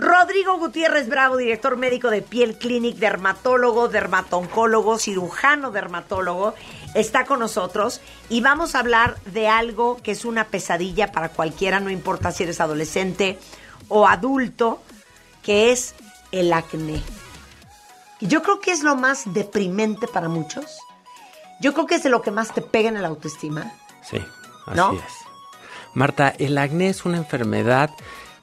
Rodrigo Gutiérrez Bravo, director médico de Piel Clinic, dermatólogo, dermatoncólogo, cirujano dermatólogo, está con nosotros y vamos a hablar de algo que es una pesadilla para cualquiera, no importa si eres adolescente o adulto, que es el acné. Yo creo que es lo más deprimente para muchos. Yo creo que es de lo que más te pega en la autoestima. Sí, así es. Marta, el acné es una enfermedad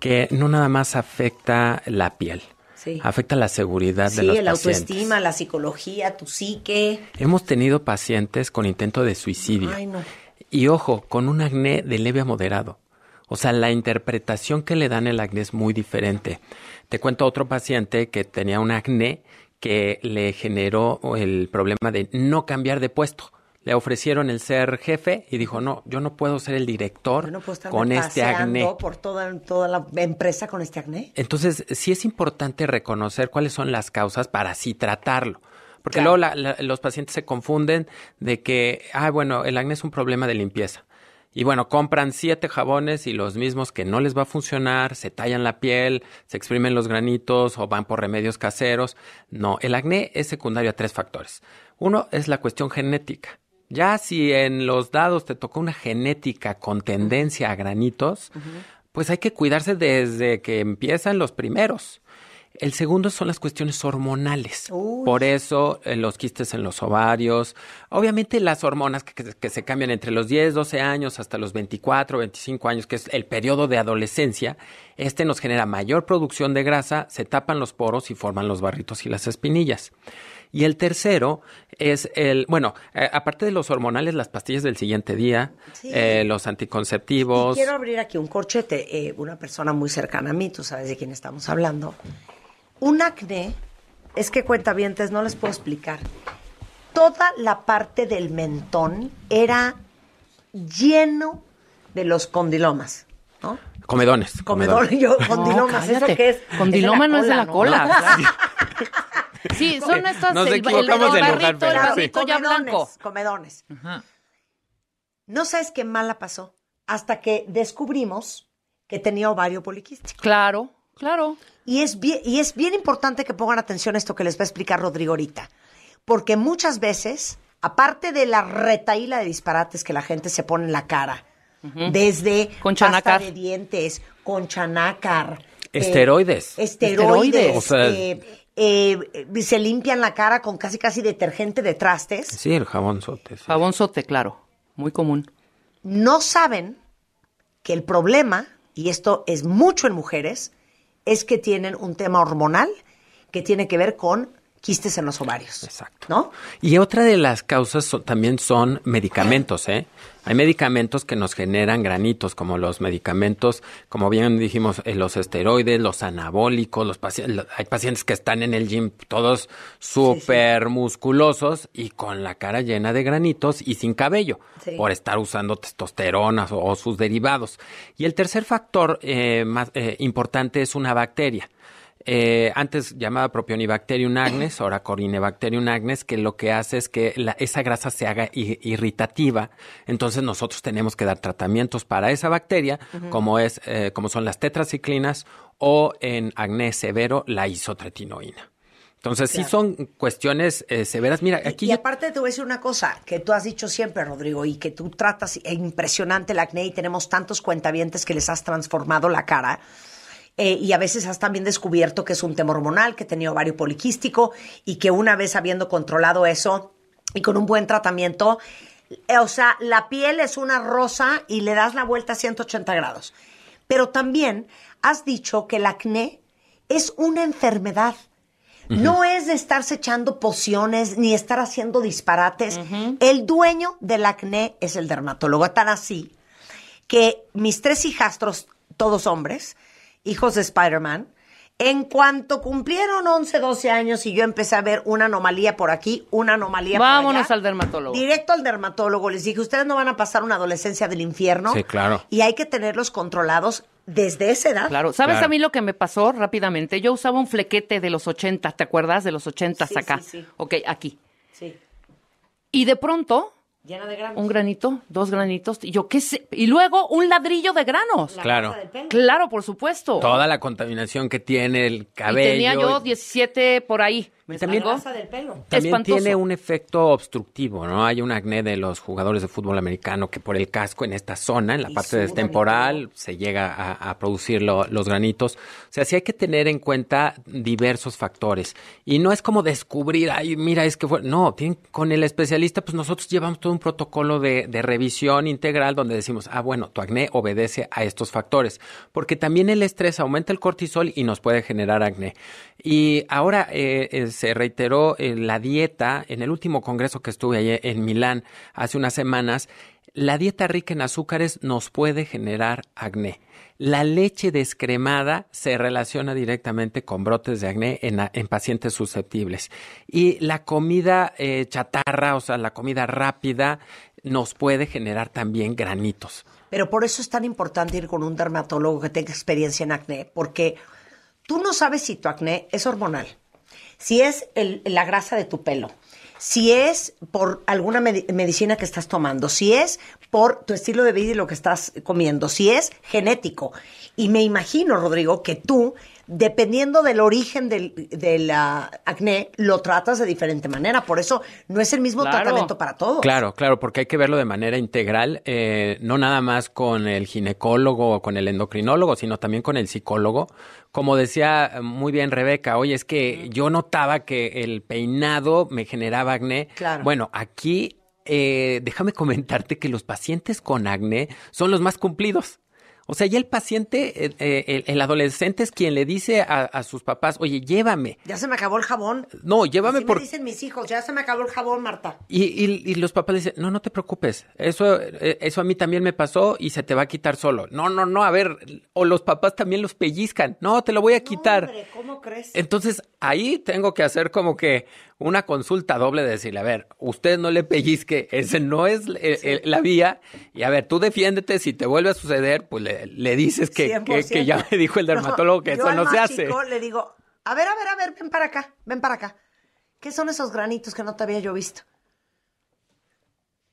que no nada más afecta la piel. Afecta la seguridad de los pacientes. Sí, la autoestima, la psicología, tu psique. Hemos tenido pacientes con intento de suicidio. Y ojo, con un acné de leve a moderado. O sea, la interpretación que le dan el acné es muy diferente. Te cuento otro paciente que tenía un acné que le generó el problema de no cambiar de puesto le ofrecieron el ser jefe y dijo, no, yo no puedo ser el director yo no puedo con este acné. por toda, toda la empresa con este acné. Entonces, sí es importante reconocer cuáles son las causas para así tratarlo. Porque luego los pacientes se confunden de que, ah, bueno, el acné es un problema de limpieza. Y bueno, compran siete jabones y los mismos que no les va a funcionar, se tallan la piel, se exprimen los granitos o van por remedios caseros. No, el acné es secundario a tres factores. Uno es la cuestión genética. Ya si en los dados te toca una genética con tendencia a granitos, pues hay que cuidarse desde que empiezan los primeros. El segundo son las cuestiones hormonales. Por eso eh, los quistes en los ovarios. Obviamente las hormonas que, que, se cambian entre los 10, 12 años hasta los 24, 25 años, que es el periodo de adolescencia, este nos genera mayor producción de grasa, se tapan los poros y forman los barritos y las espinillas. Y el tercero es el, bueno, eh, aparte de los hormonales, las pastillas del siguiente día, eh, los anticonceptivos. quiero abrir aquí un corchete. Eh, una persona muy cercana a mí, tú sabes de quién estamos hablando. Un acné, es que cuenta cuentavientes, no les puedo explicar. Toda la parte del mentón era lleno de los condilomas, ¿no? Comedones. Comedones. Yo, condilomas, ¿eso qué es? Condiloma no es de la cola. Sí, son estas el, barrito, el barrito blanco. Comedones. No sabes qué mala pasó hasta que descubrimos que tenía ovario poliquístico. Claro, claro. Y es bien, y es bien importante que pongan atención a esto que les va a explicar Rodrigo ahorita. Porque muchas veces, aparte de la retaíla de disparates que la gente se pone en la cara, desde con pasta de dientes, con eh, esteroides. Esteroides. Eh, eh, se limpian la cara con casi casi detergente de trastes. Sí, el jabón sote. Jabón sote, claro. Muy común. No saben que el problema, y esto es mucho en mujeres, es que tienen un tema hormonal que tiene que ver con en los ovarios. Exacto. ¿No? Y otra de las causas también son medicamentos, ¿eh? Hay medicamentos que nos generan granitos, como los medicamentos, como bien dijimos, eh, los esteroides, los anabólicos, los hay pacientes que están en el gym todos súper musculosos y con la cara llena de granitos y sin cabello, por estar usando testosterona o, sus derivados. Y el tercer factor eh, más eh, importante es una bacteria. Eh, antes llamada Propionibacterium agnes, ahora Corinebacterium agnes, que lo que hace es que la, esa grasa se haga irritativa. Entonces nosotros tenemos que dar tratamientos para esa bacteria, como, es, eh, como son las tetraciclinas o en acné severo la isotretinoína. Entonces, si sí son cuestiones eh, severas. Mira, aquí. Y, aparte te voy a decir una cosa que tú has dicho siempre, Rodrigo, y que tú tratas e impresionante el acné y tenemos tantos cuentavientes que les has transformado la cara. Eh, y a veces has también descubierto que es un tema hormonal, que tenía ovario poliquístico y que una vez habiendo controlado eso y con un buen tratamiento, eh, o sea, la piel es una rosa y le das la vuelta a 180 grados. Pero también has dicho que el acné es una enfermedad. No es de estarse echando pociones ni estar haciendo disparates. El dueño del acné es el dermatólogo. Tan así que mis tres hijastros, todos hombres, hijos de Spider-Man, en cuanto cumplieron 11, 12 años y yo empecé a ver una anomalía por aquí, una anomalía Vámonos por allá. al dermatólogo. Directo al dermatólogo. Les dije, ustedes no van a pasar una adolescencia del infierno. Sí, claro. Y hay que tenerlos controlados desde esa edad. Claro. ¿Sabes a mí lo que me pasó rápidamente? Yo usaba un flequete de los 80, ¿te acuerdas? De los 80 acá. Sí, sí. Ok, aquí. Sí. Y de pronto Llena de granos. Un granito, dos granitos. Y yo qué sé. Y luego un ladrillo de granos. claro. Claro, por supuesto. Toda la contaminación que tiene el cabello. Y tenía yo 17 por ahí también, también tiene un efecto obstructivo, ¿no? Hay un acné de los jugadores de fútbol americano que por el casco en esta zona, en la parte temporal, se llega a, producir los granitos. O sea, sí hay que tener en cuenta diversos factores. Y no es como descubrir, ay, mira, es que fue. No, con el especialista, pues nosotros llevamos todo un protocolo de, revisión integral donde decimos, ah, bueno, tu acné obedece a estos factores. Porque también el estrés aumenta el cortisol y nos puede generar acné. Y ahora, eh, es se reiteró eh, la dieta en el último congreso que estuve allí en Milán hace unas semanas. La dieta rica en azúcares nos puede generar acné. La leche descremada se relaciona directamente con brotes de acné en, pacientes susceptibles. Y la comida eh, chatarra, o sea, la comida rápida, nos puede generar también granitos. Pero por eso es tan importante ir con un dermatólogo que tenga experiencia en acné, porque tú no sabes si tu acné es hormonal si es la grasa de tu pelo, si es por alguna medicina que estás tomando, si es por tu estilo de vida y lo que estás comiendo, si es genético. Y me imagino, Rodrigo, que tú dependiendo del origen del, la acné, lo tratas de diferente manera. Por eso no es el mismo tratamiento para todos. Claro, claro, porque hay que verlo de manera integral, eh, no nada más con el ginecólogo o con el endocrinólogo, sino también con el psicólogo. Como decía muy bien Rebeca, oye, es que yo notaba que el peinado me generaba acné. Claro. Bueno, aquí eh, déjame comentarte que los pacientes con acné son los más cumplidos. O sea, ya el paciente, eh, eh, el, adolescente es quien le dice a, sus papás, oye, llévame. Ya se me acabó el jabón. No, llévame porque Me dicen mis hijos, ya se me acabó el jabón, Marta. Y, los papás dicen, no, no te preocupes, eso, eh, eso a mí también me pasó y se te va a quitar solo. No, no, no, a ver, o los papás también los pellizcan, no, te lo voy a quitar. hombre, ¿cómo crees? Entonces, ahí tengo que hacer como que una consulta doble de decirle, a ver, usted no le pellizque, ese no es la vía, y a ver, tú defiéndete, si te vuelve a suceder, pues le le, dices que, ya me dijo el dermatólogo que eso no se hace. le digo, a ver, a ver, a ver, ven para acá, ven para acá. ¿Qué son esos granitos que no te había yo visto?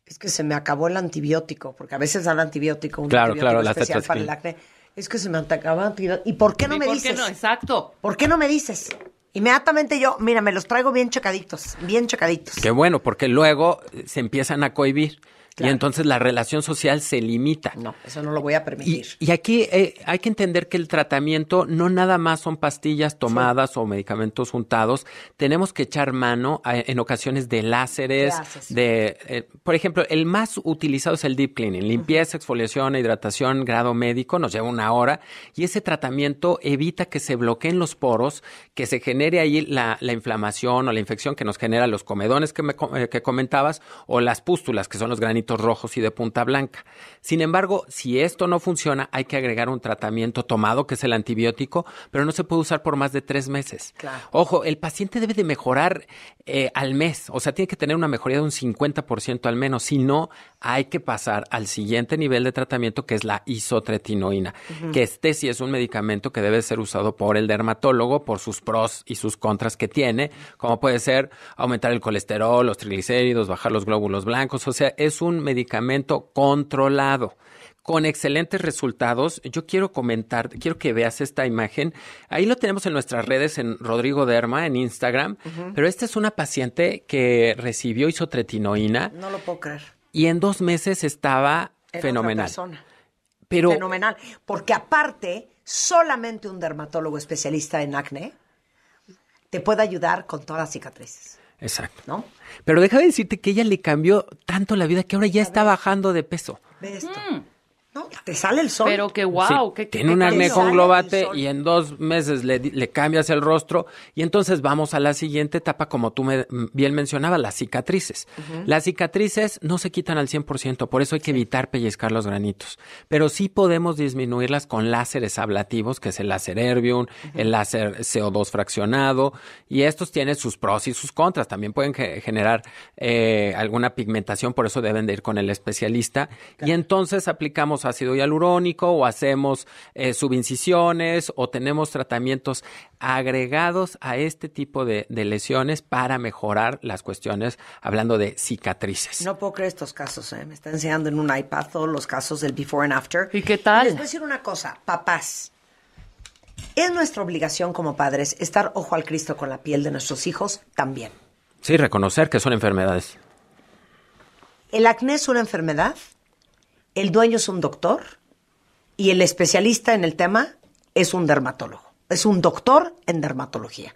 Es que se me acabó el antibiótico, porque a veces dan antibiótico, un claro, claro, especial para el acné. Es que se me antibiótico. ¿Y por qué no me dices? no? Exacto. ¿Por qué no me dices? Inmediatamente yo, mira, me los traigo bien chocaditos, bien chocaditos. Qué bueno, porque luego se empiezan a cohibir. Y entonces la relación social se limita. No, eso no lo voy a permitir. Y, aquí eh, hay que entender que el tratamiento no nada más son pastillas tomadas o medicamentos juntados. Tenemos que echar mano en ocasiones de láseres, de, eh, por ejemplo, el más utilizado es el deep cleaning, limpieza, exfoliación, hidratación, grado médico, nos lleva una hora y ese tratamiento evita que se bloqueen los poros, que se genere ahí la, inflamación o la infección que nos genera los comedones que, me, eh, que comentabas o las pústulas, que son los granitos rojos y de punta blanca. Sin embargo, si esto no funciona, hay que agregar un tratamiento tomado, que es el antibiótico, pero no se puede usar por más de tres meses. Ojo, el paciente debe de mejorar eh, al mes, o sea, tiene que tener una mejoría de un 50% al menos, si no, hay que pasar al siguiente nivel de tratamiento, que es la isotretinoína, que este sí es un medicamento que debe ser usado por el dermatólogo por sus pros y sus contras que tiene, como puede ser aumentar el colesterol, los triglicéridos, bajar los glóbulos blancos, o sea, es un medicamento controlado con excelentes resultados. Yo quiero comentar, quiero que veas esta imagen. Ahí lo tenemos en nuestras redes, en Rodrigo Derma, en Instagram. Pero esta es una paciente que recibió isotretinoína. No lo puedo creer. Y en dos meses estaba fenomenal. Pero, fenomenal. Porque aparte, solamente un dermatólogo especialista en acné te puede ayudar con todas las cicatrices. Exacto. ¿No? Pero déjame decirte que ella le cambió tanto la vida que ahora ya está bajando de peso. Ve esto. Mm te sale el sol. Pero que wow. qué. que, tiene un acné con y en dos meses le, cambias el rostro. Y entonces vamos a la siguiente etapa, como tú me, bien mencionabas, las cicatrices. Las cicatrices no se quitan al 100%, por eso hay que evitar pellizcar los granitos. Pero sí podemos disminuirlas con láseres ablativos, que es el láser Erbium, el láser CO2 fraccionado. Y estos tienen sus pros y sus contras. También pueden generar eh, alguna pigmentación, por eso deben de ir con el especialista. Y entonces aplicamos ácido hialurónico o hacemos eh, subincisiones o tenemos tratamientos agregados a este tipo de, lesiones para mejorar las cuestiones, hablando de cicatrices. No puedo creer estos casos, eh. me está enseñando en un iPad todos los casos del before and after. ¿Y qué tal? Les voy a decir una cosa, papás. Es nuestra obligación como padres estar ojo al Cristo con la piel de nuestros hijos también. Sí, reconocer que son enfermedades. El acné es una enfermedad el dueño es un doctor y el especialista en el tema es un dermatólogo, es un doctor en dermatología.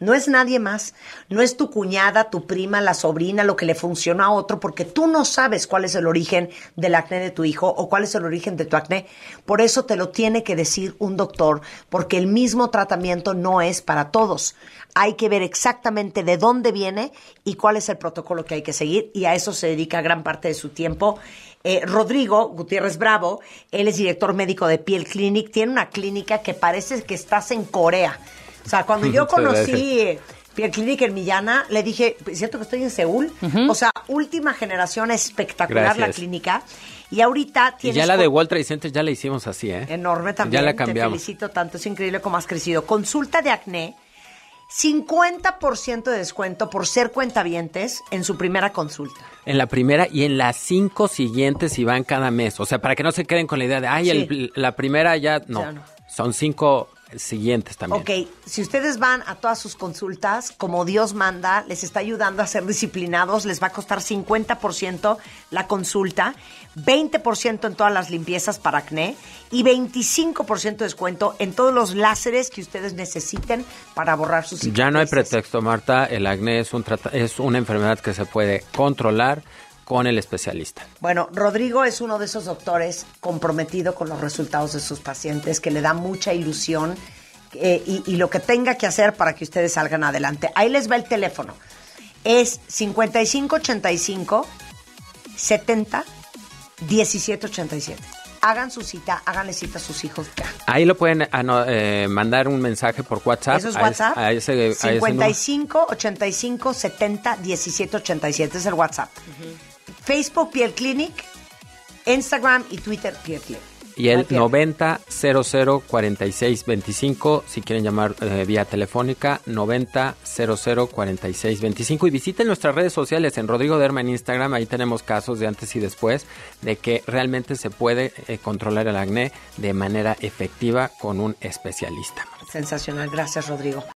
No es nadie más. No es tu cuñada, tu prima, la sobrina, lo que le funcionó a otro, porque tú no sabes cuál es el origen del acné de tu hijo o cuál es el origen de tu acné. Por eso te lo tiene que decir un doctor, porque el mismo tratamiento no es para todos. Hay que ver exactamente de dónde viene y cuál es el protocolo que hay que seguir, y a eso se dedica gran parte de su tiempo. Eh, Rodrigo Gutiérrez Bravo, él es director médico de Piel Clinic, tiene una clínica que parece que estás en Corea o sea, cuando yo conocí el Pierre en Millana, le dije, pues, cierto que estoy en Seúl, o sea, última generación espectacular la clínica. Y ahorita tienes... Y ya la de Walter Trade Center ya la hicimos así, ¿eh? Enorme también. Ya la cambiamos. Te felicito tanto, es increíble cómo has crecido. Consulta de acné, 50% de descuento por ser cuentavientes en su primera consulta. En la primera y en las cinco siguientes si van cada mes. O sea, para que no se queden con la idea de, ay, la primera ya no. ya no. Son cinco siguientes también. Ok, si ustedes van a todas sus consultas, como Dios manda, les está ayudando a ser disciplinados, les va a costar 50% la consulta, 20% en todas las limpiezas para acné y 25% de descuento en todos los láseres que ustedes necesiten para borrar sus cicatrices. Ya no hay pretexto, Marta, el acné es, un es una enfermedad que se puede controlar con el especialista. Bueno, Rodrigo es uno de esos doctores comprometido con los resultados de sus pacientes, que le da mucha ilusión eh, y, lo que tenga que hacer para que ustedes salgan adelante. Ahí les va el teléfono. Es 5585 70 1787 hagan su cita, háganle cita a sus hijos Ahí lo pueden ah, eh, mandar un mensaje por WhatsApp. ¿Eso es WhatsApp? A 70 1787 es el WhatsApp. Facebook Piel Clinic, Instagram y Twitter Piel Clinic. Y el 90 46 25, si quieren llamar eh, vía telefónica, 90 46 25. Y visiten nuestras redes sociales en Rodrigo Derma en Instagram. Ahí tenemos casos de antes y después de que realmente se puede eh, controlar el acné de manera efectiva con un especialista. Sensacional. Gracias, Rodrigo.